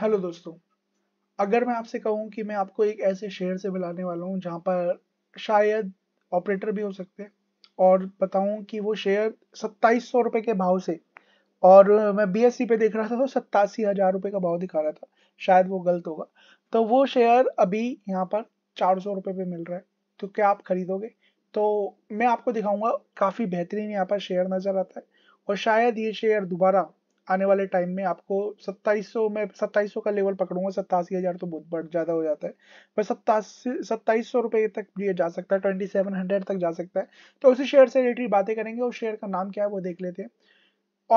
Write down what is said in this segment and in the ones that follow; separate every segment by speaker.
Speaker 1: hello दोस्तों अगर मैं आपसे कहूं कि मैं आपको एक ऐसे शहर से मिलाने वाला हूं जहां पर शायद ऑपरेटर भी हो सकते हैं और बताऊं कि वो शेयर सत्ताईस सौ रुपये के भाव से और मैं बीएससी पे देख रहा था तो सत्तासी हज़ार रुपये का भाव दिखा रहा था शायद वो गलत होगा तो वो शेयर अभी यहाँ पर चार सौ रुपये पे मिल रहा है तो क्या आप खरीदोगे तो मैं आपको दिखाऊंगा काफ़ी बेहतरीन यहाँ पर शेयर नज़र आता है और शायद ये शेयर दोबारा आने वाले टाइम में आपको सत्ताईस में सत्ताईस का लेवल पकड़ूंगा सत्तासी हज़ार तो बहुत बढ़ ज़्यादा हो जाता है पर सत्तासी सत्ताईस सौ रुपये तक ये जा सकता है ट्वेंटी सेवन हंड्रेड तक जा सकता है तो उसी शेयर से रिलेटेड बातें करेंगे उस शेयर का नाम क्या है वो देख लेते हैं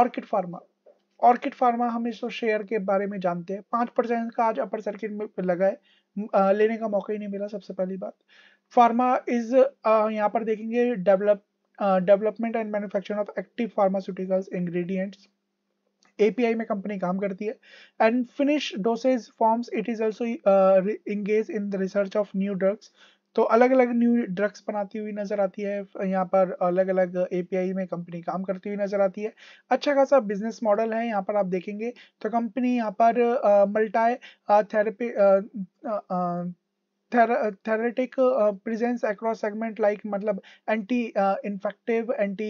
Speaker 1: ऑर्किड फार्मा ऑर्किड फार्मा हम इस शेयर के बारे में जानते हैं पांच परसेंट का आज अपर सर्किट में लगा है लेने का मौका ही नहीं मिला सबसे पहली बात फार्मा इज यहाँ पर देखेंगे develop development and manufacturing of active pharmaceuticals ingredients API में कंपनी काम करती है and finish dosage forms it is also engage in the research of new drugs तो अलग अलग न्यू ड्रग्स बनाती हुई नज़र आती है यहाँ पर अलग अलग एपीआई में कंपनी काम करती हुई नज़र आती है अच्छा खासा बिजनेस मॉडल है यहाँ पर आप देखेंगे तो कंपनी यहाँ पर multi uh, therapy therapeutic presence across segment like मतलब anti infective anti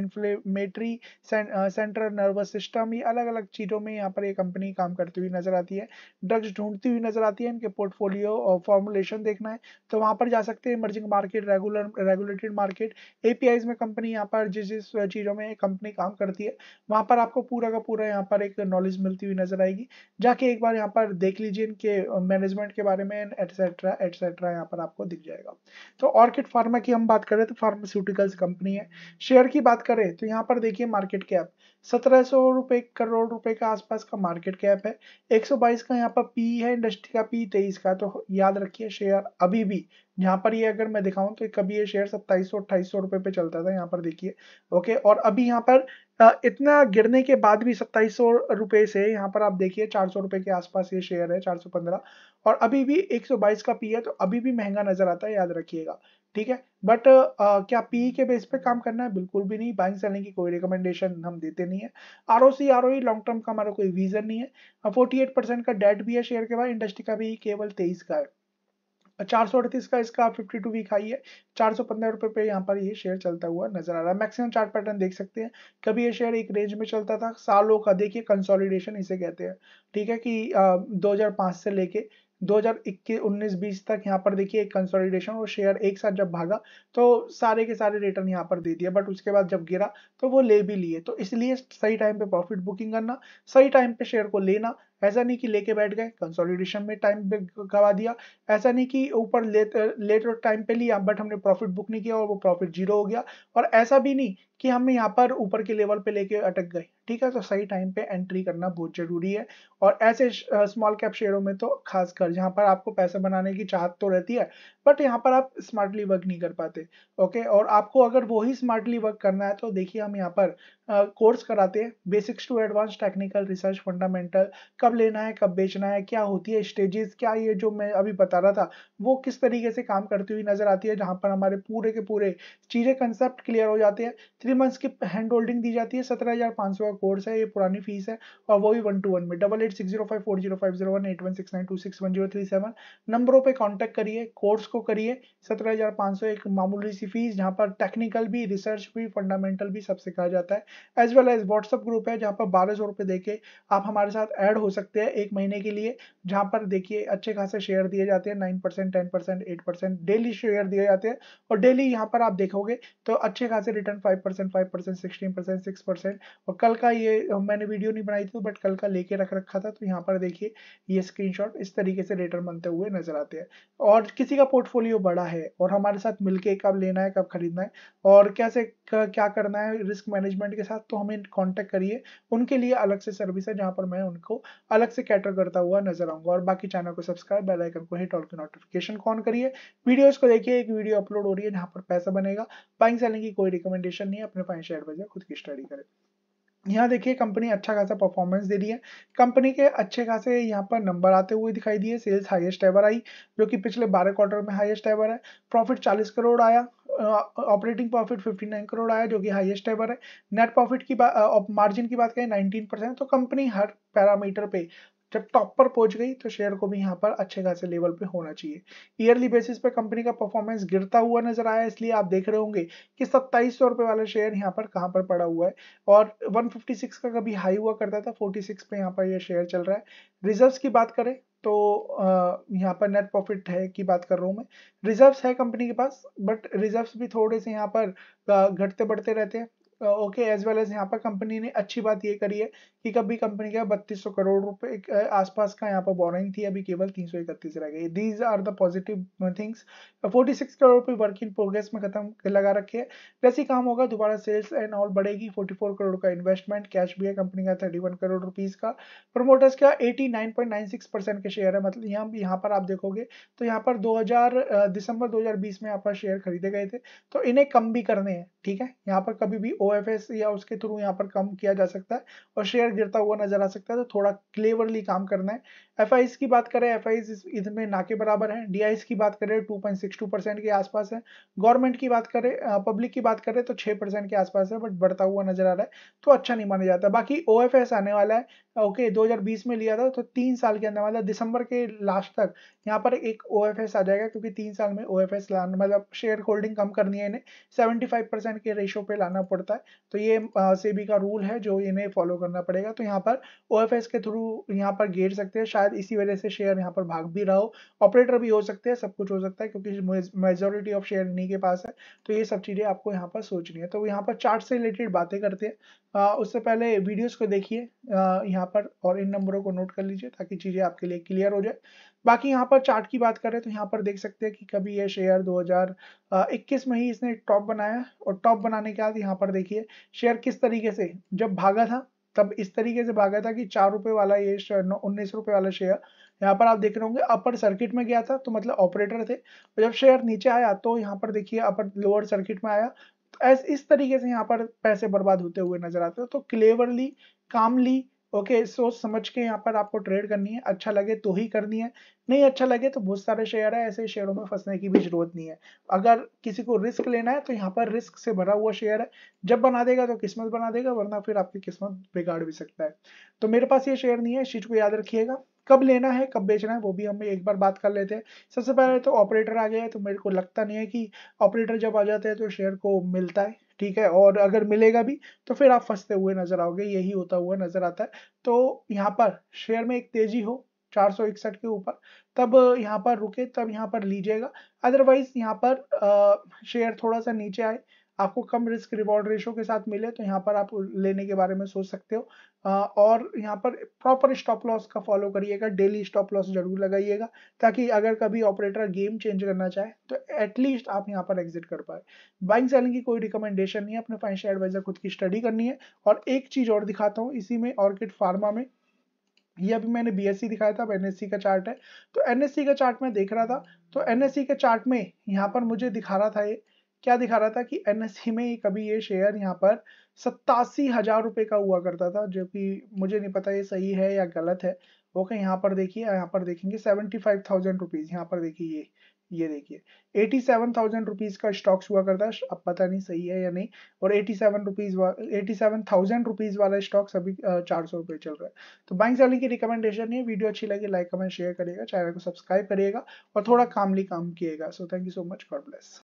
Speaker 1: inflammatory central nervous system ये अलग अलग चीज़ों में यहाँ पर ये कंपनी काम करती हुई नजर आती है ड्रग्स ढूंढती हुई नजर आती है इनके पोर्टफोलियो और फॉर्मुलेशन देखना है तो वहाँ पर जा सकते हैं emerging market regular regulated market ए में कंपनी यहाँ पर जिस जिस चीज़ों में कंपनी काम करती है वहाँ पर आपको पूरा का पूरा यहाँ पर एक नॉलेज मिलती हुई नजर आएगी जाके एक बार यहाँ पर देख लीजिए इनके मैनेजमेंट uh, के बारे में एटसेट्रा एटसेट्रा यहाँ पर आपको दिख जाएगा तो ऑर्किड फार्मा की हम बात करें तो फार्मास्यूटिकल्स कंपनी है शेयर की बात करें तो यहाँ पर देखिए मार्केट कैप सत्रह सौ रुपये करोड़ रुपए के आसपास का मार्केट कैप है 122 का यहाँ पर पी है इंडस्ट्री का पी तेईस का तो याद रखिए शेयर अभी भी यहाँ पर ये यह अगर मैं दिखाऊं तो कभी ये शेयर सत्ताईस सौ अट्ठाईस सौ रुपए पे चलता था यहाँ पर देखिए ओके और अभी यहाँ पर इतना गिरने के बाद भी सत्ताईस सौ से यहाँ पर आप देखिए चार सौ रुपए के आसपास ये शेयर है चार सौ पंद्रह और अभी भी एक सौ बाईस का पी है तो अभी भी महंगा नजर आता है याद रखिएगा ठीक है बट आ, क्या पी के बेस पे काम करना है बिल्कुल भी नहीं बाइंग सेलिंग की कोई रिकमेंडेशन हम देते नहीं है R O C R O long term का हमारा कोई विजन नहीं है फोर्टी एट परसेंट का डेट भी है शेयर के बाद इंडस्ट्री का भी केवल तेईस का है चार सौ अड़तीस का इसका फिफ्टी टू वीक हाई है चार सौ पंद्रह रुपये पे यहाँ पर ये शेयर चलता हुआ नजर आ रहा है मैक्सिमम चार्ट पैटर्न देख सकते हैं कभी ये शेयर एक रेंज में चलता था सालों का देखिए कंसोलिडेशन इसे कहते हैं ठीक है कि दो हजार पाँच से लेके 2021 19 20 तक यहाँ पर देखिए एक कंसोलिडेशन और शेयर एक साथ जब भागा तो सारे के सारे रिटर्न यहाँ पर दे दिया बट उसके बाद जब गिरा तो वो ले भी लिए तो इसलिए सही टाइम पे प्रॉफिट बुकिंग करना सही टाइम पे शेयर को लेना ऐसा नहीं कि लेके बैठ गए कंसोलिडेशन में टाइम गवा दिया ऐसा नहीं कि ऊपर लेटर टाइम पे लिया बट हमने प्रॉफिट बुक नहीं किया और वो प्रॉफिट जीरो हो गया और ऐसा भी नहीं कि हम यहाँ पर ऊपर के लेवल पे लेके अटक गए ठीक है तो सही टाइम पे एंट्री करना बहुत जरूरी है और ऐसे स्मॉल कैप शेयरों में तो खासकर जहाँ पर आपको पैसा बनाने की चाहत तो रहती है बट यहाँ पर आप स्मार्टली वर्क नहीं कर पाते ओके और आपको अगर वही स्मार्टली वर्क करना है तो देखिए हम यहाँ पर कोर्स uh, कराते हैं basics to advance technical research fundamental कब लेना है कब बेचना है क्या होती है स्टेजेस क्या ये जो मैं अभी बता रहा था वो किस तरीके से काम करती हुई नजर आती है जहाँ पर हमारे पूरे के पूरे चीज़ें कंसेप्ट क्लियर हो जाते हैं थ्री मंथ्स की हैंड होल्डिंग दी जाती है सत्रह हज़ार पाँच सौ कोर्स है ये पुरानी फीस है और वो भी वन टू वन में double eight six zero five four zero five zero one eight one six nine two six one zero three seven नंबरों पर कॉन्टैक्ट करिए कोर्स को करिए सत्रह हज़ार पाँच सौ एक मामूली सी फीस जहाँ पर टेक्निकल भी रिसर्च भी फंडामेंटल भी सब सिखाया जाता है as well as WhatsApp group है जहाँ पर बारह सौ रुपये देके आप हमारे साथ ऐड हो सकते हैं एक महीने के लिए जहाँ पर देखिए अच्छे खासे शेयर दिए जाते हैं nine percent ten percent eight percent daily share दिए जाते हैं और डेली यहाँ पर आप देखोगे तो अच्छे खासे return five percent five percent sixteen percent six percent और कल का का ये मैंने वीडियो नहीं बनाई थी बट कल का लेके रख रखा था तो यहाँ पर देखिए ये स्क्रीनशॉट इस तरीके से रेटर बनते हुए नजर आते हैं और किसी का पोर्टफोलियो बड़ा है और हमारे साथ मिलके कब लेना है कब खरीदना है और कैसे क्या करना है रिस्क मैनेजमेंट के साथ तो हमें कॉन्टेक्ट करिए उनके लिए अलग से सर्विस है जहाँ पर मैं उनको अलग से कैटर करता हुआ नजर आऊंगा और बाकी चैनल को सब्सक्राइब बेलाइकन को हिट ऑल की नोटिफिकेशन ऑन करिए वीडियो को देखिए एक वीडियो अपलोड हो रही है जहाँ पर पैसा बनेगा बाइंग सेलिंग की कोई रिकमेंडेशन नहीं है अपने फाइनेंशियल एडवाइजर खुद की स्टडी करें यहाँ देखिए कंपनी अच्छा खासा परफॉर्मेंस दे रही है कंपनी के अच्छे खासे यहाँ पर नंबर आते हुए दिखाई दिए सेल्स हाईएस्ट एवर आई जो कि पिछले 12 क्वार्टर में हाईएस्ट एवर है प्रॉफिट 40 करोड़ आया ऑपरेटिंग प्रॉफिट 59 करोड़ आया जो कि हाईएस्ट एवर है नेट प्रॉफिट की मार्जिन की बात करें 19 परसेंट तो कंपनी हर पैरामीटर पे जब टॉप पर पहुंच गई तो शेयर को भी यहाँ पर अच्छे खासे लेवल पे होना चाहिए ईयरली बेसिस पे कंपनी का परफॉर्मेंस गिरता हुआ नजर आया इसलिए आप देख रहे होंगे कि सत्ताईस सौ रुपए वाला शेयर यहाँ पर कहाँ पर पड़ा हुआ है और 156 का कभी हाई हुआ करता था 46 पे यहाँ पर यह शेयर चल रहा है रिजर्व की बात करें तो यहाँ पर नेट प्रॉफिट है की बात कर रहा हूँ मैं रिजर्व्स है कंपनी के पास बट रिजर्व्स भी थोड़े से यहाँ पर घटते बढ़ते रहते हैं ओके एज वेल एज यहाँ पर कंपनी ने अच्छी बात ये करी है कि कभी कंपनी का बत्तीस सौ करोड़ रुपए आसपास का यहाँ पर बोरिंग थी अभी केवल तीन सौ इकतीस रह गई these are the positive things forty six crore रुपये वर्क इन प्रोग्रेस में खत्म लगा रखे है जैसे काम होगा दोबारा सेल्स एंड ऑल बढ़ेगी फोर्टी फोर करोड़ का इन्वेस्टमेंट कैश भी है कंपनी का थर्टी वन करोड़ रुपीज का प्रमोटर्स का eighty nine point nine six percent के शेयर है मतलब यहाँ यहाँ पर आप देखोगे तो यहाँ पर दो हजार दिसंबर दो हजार बीस में यहाँ पर शेयर खरीदे गए थे तो इन्हें कम भी करने हैं ठीक है यहाँ पर कभी भी ओएफएस या उसके थ्रू यहाँ पर कम किया जा सकता है और शेयर गिरता हुआ नजर आ सकता है तो थोड़ा क्लेवरली काम करना है एफ की बात करें एफ इसमें ना के बराबर है डी की बात करें टू परसेंट के आसपास है गवर्नमेंट की बात करें पब्लिक की बात करें तो छह परसेंट के आसपास है बट बढ़ता हुआ नजर आ रहा है तो अच्छा नहीं माना जाता बाकी ओ आने वाला है ओके okay, 2020 में लिया था तो तीन साल के अंदर मतलब दिसंबर के लास्ट तक यहाँ पर एक ओ आ जाएगा क्योंकि तीन साल में ओ एफ मतलब शेयर होल्डिंग कम करनी है इन्हें 75 परसेंट के रेशियो पे लाना पड़ता है है तो ये सेबी का रूल है जो इन्हें फॉलो करना पड़ेगा तो यहाँ पर ओ के थ्रू यहाँ पर गेर सकते हैं शायद इसी वजह से शेयर यहाँ पर भाग भी रहा हो ऑपरेटर भी हो सकते हैं सब कुछ हो सकता है क्योंकि मेजोरिटी ऑफ शेयर इन्हीं के पास है तो ये सब चीज़ें आपको यहाँ पर सोचनी है तो यहाँ पर चार्ट से रिलेटेड बातें करते हैं उससे पहले वीडियोस को देखिए यहाँ पर और इन नंबरों को नोट कर लीजिए ताकि चीज़ें आपके लिए क्लियर हो जाए बाकी यहाँ पर चार्ट की बात करें तो यहाँ पर देख सकते हैं कि कभी ये शेयर 2021 में ही इसने टॉप बनाया और टॉप बनाने के बाद यहाँ पर देखिए शेयर किस तरीके से जब भागा था तब इस तरीके से भागा था कि चार रुपए वाला ये उन्नीस रुपए वाला शेयर यहाँ पर आप देख रहे होंगे अपर सर्किट में गया था तो मतलब ऑपरेटर थे और जब शेयर नीचे आया तो यहाँ पर देखिए अपर लोअर सर्किट में आया ऐसे इस तरीके से यहाँ पर पैसे बर्बाद होते हुए नजर आते हैं तो क्लेवरली कामली ओके सोच समझ के यहाँ पर आपको ट्रेड करनी है अच्छा लगे तो ही करनी है नहीं अच्छा लगे तो बहुत सारे शेयर है ऐसे शेयरों में फंसने की भी जरूरत नहीं है अगर किसी को रिस्क लेना है तो यहाँ पर रिस्क से भरा हुआ शेयर है जब बना देगा तो किस्मत बना देगा वरना फिर आपकी किस्मत बिगाड़ भी सकता है तो मेरे पास ये शेयर नहीं है इस चीज को याद रखिएगा कब लेना है कब बेचना है वो भी हम एक बार बात कर लेते हैं सबसे पहले तो ऑपरेटर आ गया है तो मेरे को लगता नहीं है कि ऑपरेटर जब आ जाते हैं तो शेयर को मिलता है ठीक है और अगर मिलेगा भी तो फिर आप फंसते हुए नजर आओगे यही होता हुआ नजर आता है तो यहाँ पर शेयर में एक तेजी हो चार के ऊपर तब यहाँ पर रुके तब यहाँ पर लीजिएगा अदरवाइज यहाँ पर शेयर थोड़ा सा नीचे आए आपको कम रिस्क रिवॉर्ड रेशो के साथ मिले तो यहाँ पर आप लेने के बारे में सोच सकते हो और यहाँ पर प्रॉपर स्टॉप लॉस का फॉलो करिएगा डेली स्टॉप लॉस जरूर लगाइएगा ताकि अगर कभी ऑपरेटर गेम चेंज करना चाहे तो एटलीस्ट आप यहाँ पर एग्जिट कर पाए बाइंग सेलिंग की कोई रिकमेंडेशन नहीं है अपने फाइनेंशियल एडवाइजर खुद की स्टडी करनी है और एक चीज़ और दिखाता हूँ इसी में ऑर्किड फार्मा में ये अभी मैंने बीएससी e दिखाया था अब एनएससी e का चार्ट है तो एनएससी e का चार्ट में देख रहा था तो एनएससी के चार्ट में यहाँ पर मुझे दिखा रहा था ये क्या दिखा रहा था कि एनएससी में कभी ये शेयर यहाँ पर सत्तासी हजार रुपये का हुआ करता था जो कि मुझे नहीं पता ये सही है या गलत है ओके यहाँ पर देखिए यहाँ पर देखेंगे सेवेंटी फाइव थाउजेंड रुपीज़ यहाँ पर देखिए ये ये देखिए एटी सेवन थाउजेंड रुपीज़ का स्टॉक्स हुआ करता है अब पता नहीं सही है या नहीं और eighty seven rupees eighty seven thousand rupees वाला स्टॉक्स अभी चार सौ रुपये चल रहा है तो बाइंग सेलिंग की रिकमेंडेशन है वीडियो अच्छी लगी लाइक कमेंट शेयर करिएगा चैनल को सब्सक्राइब करिएगा और थोड़ा कामली काम किएगा so thank you so much God bless